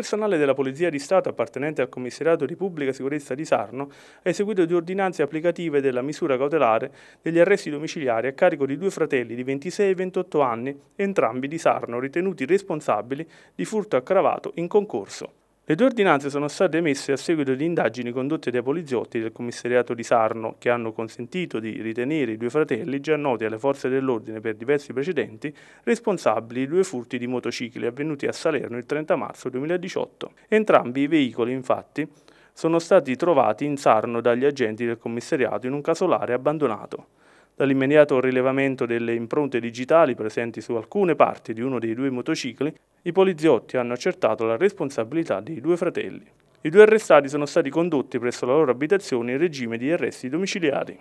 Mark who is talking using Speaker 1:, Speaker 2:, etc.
Speaker 1: personale della Polizia di Stato appartenente al Commissariato di Pubblica Sicurezza di Sarno ha eseguito di ordinanze applicative della misura cautelare degli arresti domiciliari a carico di due fratelli di 26 e 28 anni, entrambi di Sarno, ritenuti responsabili di furto aggravato in concorso. Le due ordinanze sono state emesse a seguito di indagini condotte dai poliziotti del commissariato di Sarno, che hanno consentito di ritenere i due fratelli, già noti alle forze dell'ordine per diversi precedenti, responsabili di due furti di motocicli avvenuti a Salerno il 30 marzo 2018. Entrambi i veicoli, infatti, sono stati trovati in Sarno dagli agenti del commissariato in un casolare abbandonato. Dall'immediato rilevamento delle impronte digitali presenti su alcune parti di uno dei due motocicli, i poliziotti hanno accertato la responsabilità dei due fratelli. I due arrestati sono stati condotti presso la loro abitazione in regime di arresti domiciliari.